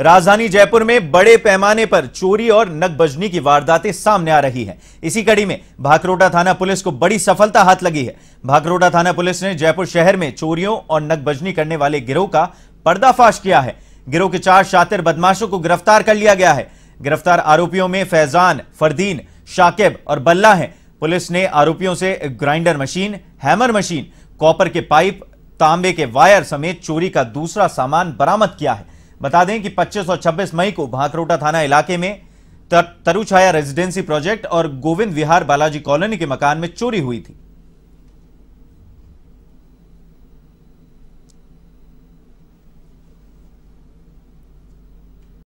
राजधानी जयपुर में बड़े पैमाने पर चोरी और नकबजनी की वारदातें सामने आ रही हैं इसी कड़ी में भाकरोटा थाना पुलिस को बड़ी सफलता हाथ लगी है भाकरोटा थाना पुलिस ने जयपुर शहर में चोरियों और नकबजनी करने वाले गिरोह का पर्दाफाश किया है गिरोह के चार शातिर बदमाशों को गिरफ्तार कर लिया गया है गिरफ्तार आरोपियों में फैजान फरदीन शाकिब और बल्ला है पुलिस ने आरोपियों से grinder machine hammer machine copper के पाइप तांबे के वायर समेत चोरी का दूसरा सामान बरामद किया है बता दें कि 25 और 26 मई को भाकरोटा थाना इलाके में तर, तरुछाया रेजिडेंसी प्रोजेक्ट और गोविंद विहार बालाजी कॉलोनी के मकान में चोरी हुई थी